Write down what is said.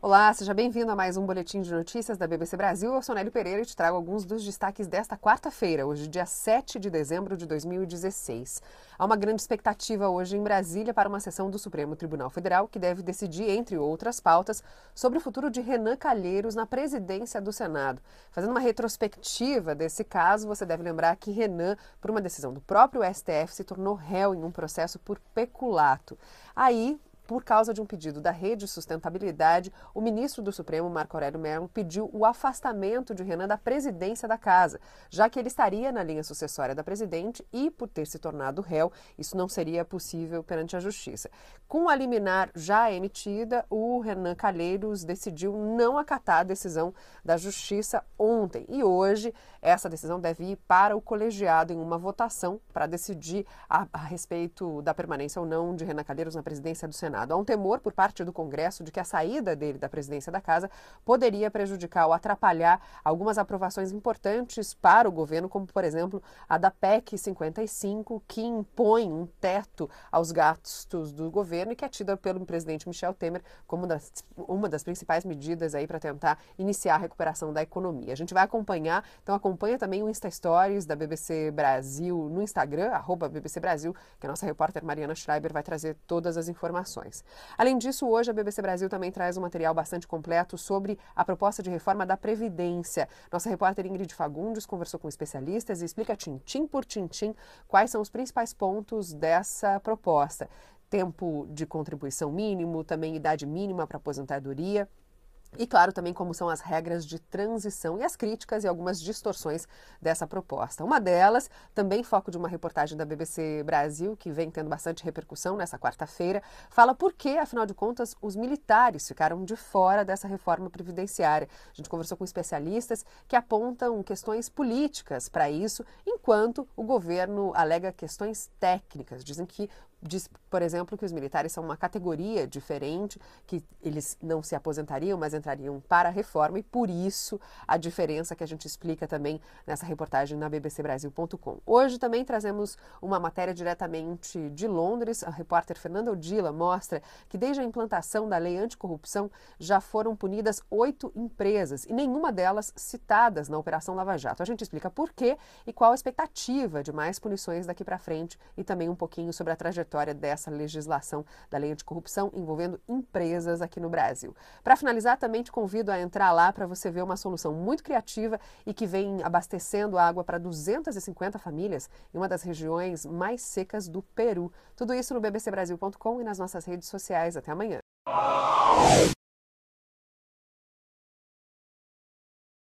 Olá, seja bem-vindo a mais um Boletim de Notícias da BBC Brasil. Eu sou Nélio Pereira e te trago alguns dos destaques desta quarta-feira, hoje, dia 7 de dezembro de 2016. Há uma grande expectativa hoje em Brasília para uma sessão do Supremo Tribunal Federal que deve decidir, entre outras pautas, sobre o futuro de Renan Calheiros na presidência do Senado. Fazendo uma retrospectiva desse caso, você deve lembrar que Renan, por uma decisão do próprio STF, se tornou réu em um processo por peculato. Aí, por causa de um pedido da Rede Sustentabilidade, o ministro do Supremo, Marco Aurélio Mello, pediu o afastamento de Renan da presidência da casa, já que ele estaria na linha sucessória da presidente e, por ter se tornado réu, isso não seria possível perante a justiça. Com a liminar já emitida, o Renan Calheiros decidiu não acatar a decisão da justiça ontem. E hoje, essa decisão deve ir para o colegiado em uma votação para decidir a, a respeito da permanência ou não de Renan Calheiros na presidência do Senado. Senado. Há um temor por parte do Congresso de que a saída dele da presidência da Casa poderia prejudicar ou atrapalhar algumas aprovações importantes para o governo, como, por exemplo, a da PEC 55, que impõe um teto aos gastos do governo e que é tida pelo presidente Michel Temer como das, uma das principais medidas aí para tentar iniciar a recuperação da economia. A gente vai acompanhar, então acompanha também o Insta Stories da BBC Brasil no Instagram, arroba BBC Brasil, que a nossa repórter Mariana Schreiber vai trazer todas as informações. Além disso, hoje a BBC Brasil também traz um material bastante completo sobre a proposta de reforma da Previdência. Nossa repórter Ingrid Fagundes conversou com especialistas e explica tintim por tintim quais são os principais pontos dessa proposta. Tempo de contribuição mínimo, também idade mínima para aposentadoria. E claro, também como são as regras de transição e as críticas e algumas distorções dessa proposta. Uma delas, também foco de uma reportagem da BBC Brasil, que vem tendo bastante repercussão nessa quarta-feira, fala por que, afinal de contas, os militares ficaram de fora dessa reforma previdenciária. A gente conversou com especialistas que apontam questões políticas para isso, enquanto o governo alega questões técnicas. Dizem que diz, por exemplo, que os militares são uma categoria diferente, que eles não se aposentariam, mas entrariam para a reforma, e por isso a diferença que a gente explica também nessa reportagem na bbcbrasil.com. Hoje também trazemos uma matéria diretamente de Londres. A repórter Fernanda Odila mostra que desde a implantação da lei anticorrupção já foram punidas oito empresas, e nenhuma delas citadas na Operação Lava Jato. A gente explica por quê e qual a expectativa de mais punições daqui para frente e também um pouquinho sobre a trajetória trajetória dessa legislação da lei de corrupção envolvendo empresas aqui no Brasil. Para finalizar, também te convido a entrar lá para você ver uma solução muito criativa e que vem abastecendo água para 250 famílias em uma das regiões mais secas do Peru. Tudo isso no bbcbrasil.com e nas nossas redes sociais. Até amanhã.